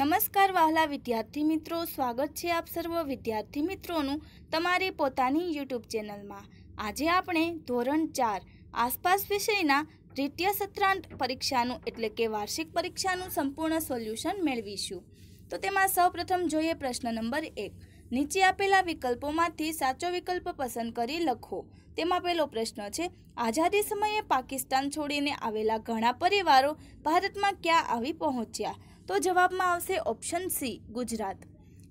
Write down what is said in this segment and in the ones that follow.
નમસ્કાર વહાલા વિદ્યાર્થી મિત્રો સ્વાગત છે આપ સર્વ વિદ્યાર્થી મિત્રોનું તમારી પોતાની યુટ્યુબ ચેનલમાં આજે આપણે ધોરણ ચાર આસપાસ વિષયના દ્વિતીય સત્રાંત પરીક્ષાનું એટલે કે વાર્ષિક પરીક્ષાનું સંપૂર્ણ સોલ્યુશન મેળવીશું તો તેમાં સૌપ્રથમ જોઈએ પ્રશ્ન નંબર એક નીચે આપેલા વિકલ્પોમાંથી સાચો વિકલ્પ પસંદ કરી લખો તેમાં પહેલો પ્રશ્ન છે આઝાદી સમયે પાકિસ્તાન છોડીને આવેલા ઘણા પરિવારો ભારતમાં ક્યાં આવી પહોંચ્યા તો જવાબમાં આવશે ઓપ્શન સી ગુજરાત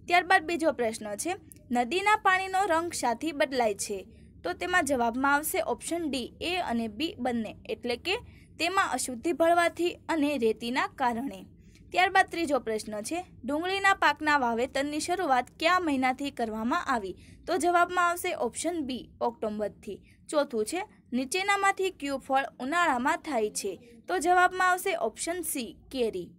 ત્યારબાદ બીજો પ્રશ્ન છે નદીના પાણીનો રંગ શાથી બદલાય છે તો તેમાં જવાબમાં આવશે ઓપ્શન ડી એ અને બી બંને એટલે કે તેમાં અશુદ્ધિ ભળવાથી અને રેતીના કારણે ત્યારબાદ ત્રીજો પ્રશ્ન છે ડુંગળીના પાકના વાવેતરની શરૂઆત કયા મહિનાથી કરવામાં આવી તો જવાબમાં આવશે ઓપ્શન બી ઓક્ટોબરથી ચોથું છે નીચેનામાંથી કયું ફળ ઉનાળામાં થાય છે તો જવાબમાં આવશે ઓપ્શન સી કેરી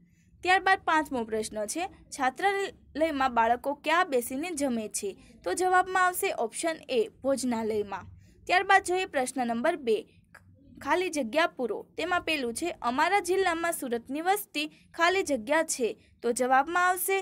ત્યારબાદ પાંચમો પ્રશ્ન છે છાત્રાલયમાં બાળકો ક્યાં બેસીને જમે છે તો જવાબમાં આવશે ઓપ્શન એ ભોજનાલયમાં ત્યારબાદ જોઈએ પ્રશ્ન નંબર બે ખાલી જગ્યા પૂરો તેમાં પેલું છે અમારા જિલ્લામાં સુરતની વસ્તી ખાલી જગ્યા છે તો જવાબમાં આવશે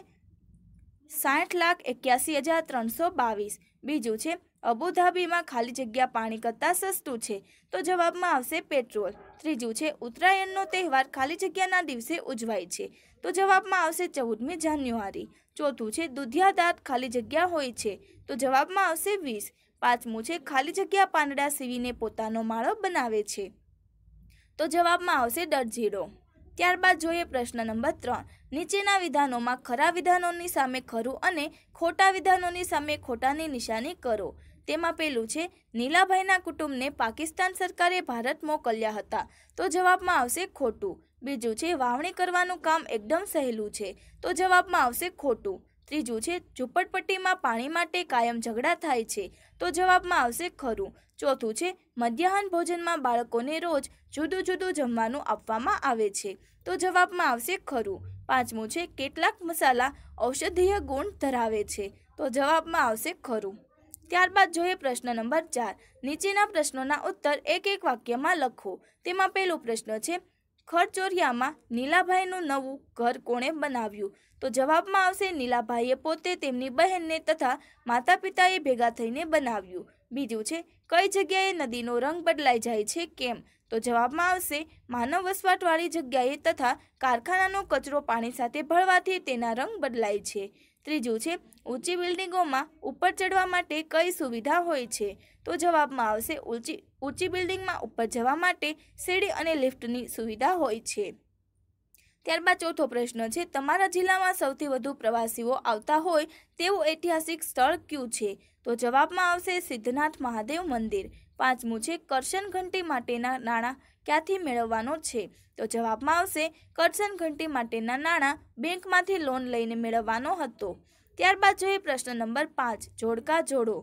સાઠ લાખ એક્યાસી હજાર ત્રણસો બાવીસ બીજું છે અબુધાબીમાં ખાલી જગ્યા પાણી કરતાં સસ્તું છે તો જવાબમાં આવશે પેટ્રોલ ત્રીજું છે ઉત્તરાયણનો તહેવાર ખાલી જગ્યાના દિવસે ઉજવાય છે તો જવાબમાં આવશે ચૌદમી જાન્યુઆરી ચોથું છે દુધિયા દાંત ખાલી જગ્યા હોય છે તો જવાબમાં આવશે વીસ પાંચમું છે ખાલી જગ્યા પાંદડા સીવીને પોતાનો માળો બનાવે છે તો જવાબમાં આવશે દરજીડો ત્યારબાદ જોઈએ પ્રશ્ન નંબર ત્રણ નીચેના વિધાનોમાં ખરા વિધાનોની સામે ખરું અને ખોટા વિધાનોની સામે ખોટાની નિશાની કરો તેમાં પેલું છે નીલાભાઈના કુટુંબને પાકિસ્તાન સરકારે ભારત મોકલ્યા હતા તો જવાબમાં આવશે ખોટું બીજું છે વાવણી કરવાનું કામ એકદમ સહેલું છે તો જવાબમાં આવશે ખોટું ત્રીજું છે ઝૂંપડપટ્ટીમાં પાણી માટે કાયમ ઝઘડા થાય છે તો જવાબમાં આવશે ખરું ચોથું છે મધ્યાહન ભોજનમાં બાળકોને રોજ જુદું જુદું જમવાનું આપવામાં આવે છે તો જવાબમાં આવશે ખરું પાંચમું છે કેટલાક મસાલા ઔષધીય ગુણ ધરાવે છે તો જવાબમાં આવશે ખરું ત્યારબાદ જોઈએ પ્રશ્ન નંબર ચાર નીચેના પ્રશ્નોના ઉત્તર એક એક વાક્યમાં લખો તેમાં પહેલો પ્રશ્ન છે ખરચોરિયામાં નીલાભાઈનું નવું ઘર કોણે બનાવ્યું તો જવાબમાં આવશે નીલાભાઈએ પોતે તેમની બહેનને તથા માતા પિતાએ ભેગા થઈને બનાવ્યું બીજું છે કઈ જગ્યાએ નદીનો રંગ બદલાઈ જાય છે કેમ તો જવાબમાં આવશે માનવ વસવાટવાળી જગ્યાએ તથા કારખાનાનો કચરો પાણી સાથે ભળવાથી તેના રંગ બદલાય છે ત્રીજું છે ઊંચી બિલ્ડિંગોમાં ઉપર ચડવા માટે કઈ સુવિધા હોય છે તો જવાબમાં આવશે ઊંચી ઊંચી બિલ્ડિંગમાં ઉપર જવા માટે સીડી અને લિફ્ટની સુવિધા હોય છે ત્યારબાદ ચોથો પ્રશ્ન છે તમારા જિલ્લામાં સૌથી વધુ પ્રવાસીઓ આવતા હોય તેવું ઐતિહાસિક સ્થળ ક્યું છે તો જવાબમાં આવશે સિદ્ધનાથ મહાદેવ મંદિર પાંચમું છે કરશન ઘંટી માટેના નાણાં ક્યાંથી મેળવવાનો છે તો જવાબમાં આવશે કરશન ઘંટી માટેના નાણાં બેંકમાંથી લોન લઈને મેળવવાનો હતો ત્યારબાદ જોઈએ પ્રશ્ન નંબર પાંચ જોડકા જોડો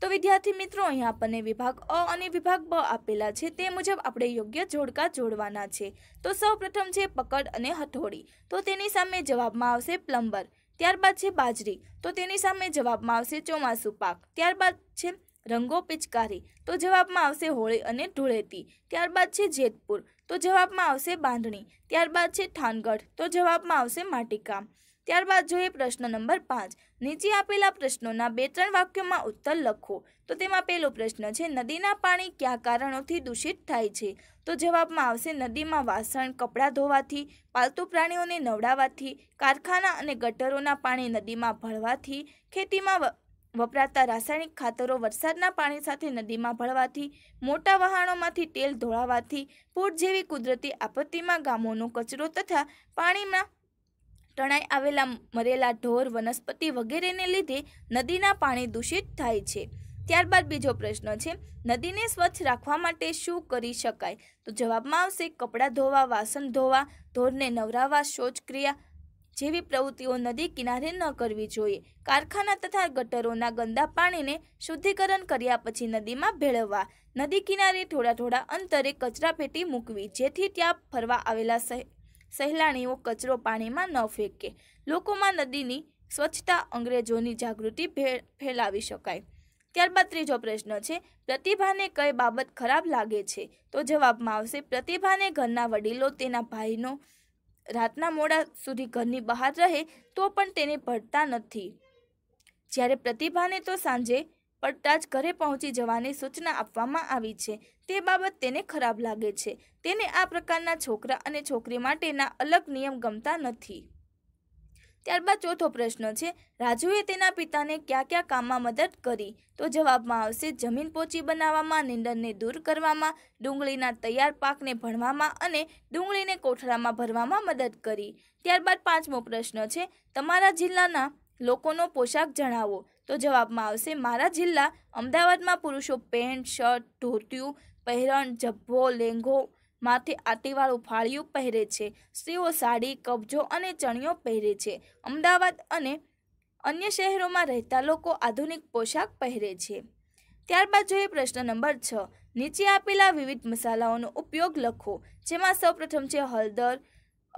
તો વિદ્યાર્થી મિત્રો અહીં આપણને વિભાગ અ અને વિભાગ બ આપેલા છે તે મુજબ આપણે યોગ્ય જોડકા જોડવાના છે તો સૌપ્રથમ છે પકડ અને હથોડી તો તેની સામે જવાબમાં આવશે પ્લમ્બર ત્યારબાદ છે બાજરી તો તેની સામે જવાબમાં આવશે ચોમાસું પાક ત્યારબાદ છે રંગો પિચકારી તો જવાબમાં આવશે હોળી અને ધૂળેટી ત્યારબાદ છે જેતપુર તો જવાબમાં આવશે બાંધણી ત્યારબાદ છે થાનગઢ તો જવાબમાં આવશે માટીકામ ત્યારબાદ જોઈએ પ્રશ્ન નંબર પાંચ નીચે આપેલા પ્રશ્નોના બે ત્રણ વાક્યોમાં ઉત્તર લખો તો તેમાં પહેલો પ્રશ્ન છે નદીના પાણી કયા કારણોથી દૂષિત થાય છે તો જવાબમાં આવશે નદીમાં વાસણ કપડાં ધોવાથી પાલતુ પ્રાણીઓને નવડાવવાથી કારખાના અને ગટરોના પાણી નદીમાં ભળવાથી ખેતીમાં વપરાતા રાસાયણિક ખાતરો વરસાદના પાણી સાથે નદીમાં ભળવાથી મોટા વહાણોમાંથી તેલ ધોળાવાથી પૂર જેવી કુદરતી આપત્તિમાં ગામોનો કચરો તથા પાણીમાં તણાઈ આવેલા મરેલા ઢોર વનસ્પતિ વગેરેને લીધે નદીના પાણી દૂષિત થાય છે ત્યારબાદ બીજો પ્રશ્ન છે નદીને સ્વચ્છ રાખવા માટે શું કરી શકાય તો જવાબમાં આવશે કપડાં ધોવા વાસણ ધોવા ધોરને નવરાવવા શૌચક્રિયા જેવી પ્રવૃત્તિઓ નદી કિનારે ન કરવી જોઈએ કારખાના તથા ગટરોના ગંદા પાણીને શુદ્ધિકરણ કર્યા પછી નદીમાં ભેળવવા નદી કિનારે થોડા થોડા અંતરે કચરાપેટી મૂકવી જેથી ત્યાં ફરવા આવેલા સહેલાણીઓ કચરો પાણીમાં ન ફેંકે લોકોમાં નદીની સ્વચ્છતા અંગ્રેજોની જાગૃતિ ફેલાવી શકાય ત્યારબાદ ત્રીજો પ્રશ્ન છે પ્રતિભાને કઈ બાબત ખરાબ લાગે છે તો જવાબમાં આવશે પ્રતિભાને ઘરના વડીલો તેના ભાઈનો રાતના મોડા સુધી ઘરની બહાર રહે તો પણ તેને પડતા નથી જ્યારે પ્રતિભાને તો સાંજે પડતા જ ઘરે પહોંચી જવાની સૂચના આપવામાં આવી છે તે બાબત તેને ખરાબ લાગે છે તેને આ પ્રકારના છોકરા અને છોકરી માટેના અલગ નિયમ ગમતા નથી ત્યારબાદ ચોથો પ્રશ્ન છે રાજુએ તેના પિતાને કયા કયા કામમાં મદદ કરી તો જવાબમાં આવશે જમીન પોચી બનાવવામાં નીંદણને દૂર કરવામાં ડુંગળીના તૈયાર પાકને ભણવામાં અને ડુંગળીને કોઠરામાં ભરવામાં મદદ કરી ત્યારબાદ પાંચમો પ્રશ્ન છે તમારા જિલ્લાના લોકોનો પોશાક જણાવો તો જવાબમાં આવશે મારા જિલ્લા અમદાવાદમાં પુરુષો પેન્ટ શર્ટ ધોતિયું પહેરણ જભ્ભો લેંઘો માથે આતીવાળું ફાળિયું પહેરે છે સ્ત્રીઓ સાડી કબજો અને ચણિયો પહેરે છે અમદાવાદ અને અન્ય શહેરોમાં રહેતા લોકો આધુનિક પોશાક પહેરે છે ત્યારબાદ જોઈએ પ્રશ્ન નંબર છ નીચે આપેલા વિવિધ મસાલાઓનો ઉપયોગ લખો જેમાં સૌપ્રથમ છે હળદર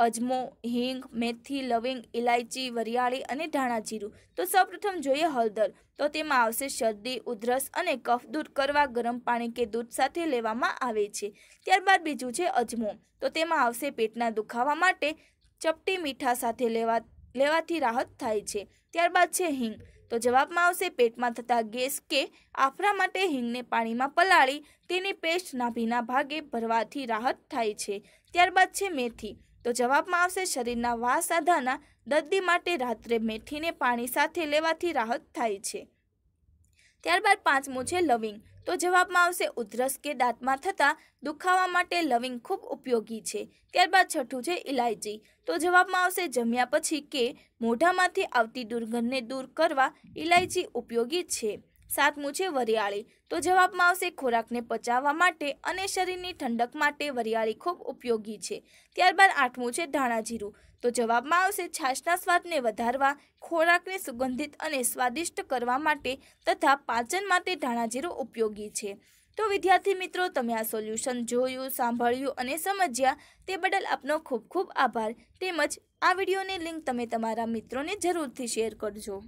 અજમો હિંગ મેથી લવિંગ ઇલાયચી વરિયાળી અને ધાણા જીરું તો સૌપ્રથમ જોઈએ હળદર તો તેમાં આવશે શરદી ઉધરસ અને કફ દૂર કરવા ગરમ પાણી કે દૂધ સાથે લેવામાં આવે છે ત્યારબાદ બીજું છે અજમો તો તેમાં આવશે પેટના દુખાવા માટે ચપટી મીઠા સાથે લેવા લેવાથી રાહત થાય છે ત્યારબાદ છે હિંગ તો જવાબમાં આવશે પેટમાં થતા ગેસ કે આફરા માટે હિંગને પાણીમાં પલાળી તેની પેસ્ટ નાભીના ભાગે ભરવાથી રાહત થાય છે ત્યારબાદ છે મેથી તો જવાબમાં આવશે શરીરના વાસાધાના દર્દી માટે રાત્રે મેથીને પાણી સાથે લેવાથી રાહત થાય છે ત્યારબાદ પાંચમું છે લવિંગ તો જવાબમાં આવશે ઉધરસ કે દાંતમાં થતા દુખાવા માટે લવિંગ ખૂબ ઉપયોગી છે ત્યારબાદ છઠ્ઠું છે ઇલાયચી તો જવાબમાં આવશે જમ્યા પછી કે મોઢામાંથી આવતી દુર્ગંધને દૂર કરવા ઇલાયચી ઉપયોગી છે સાતમું છે વરિયાળી તો જવાબમાં આવશે ખોરાકને પચાવવા માટે અને શરીરની ઠંડક માટે વરિયાળી ખૂબ ઉપયોગી છે ત્યારબાદ આઠમું છે ધાણા જીરું તો જવાબમાં આવશે છાશના સ્વાદને વધારવા ખોરાકને સુગંધિત અને સ્વાદિષ્ટ કરવા માટે તથા પાચન માટે ધાણા જીરું ઉપયોગી છે તો વિદ્યાર્થી મિત્રો તમે આ સોલ્યુશન જોયું સાંભળ્યું અને સમજ્યા તે બદલ આપનો ખૂબ ખૂબ આભાર તેમજ આ વિડીયોની લિંક તમે તમારા મિત્રોને જરૂરથી શેર કરજો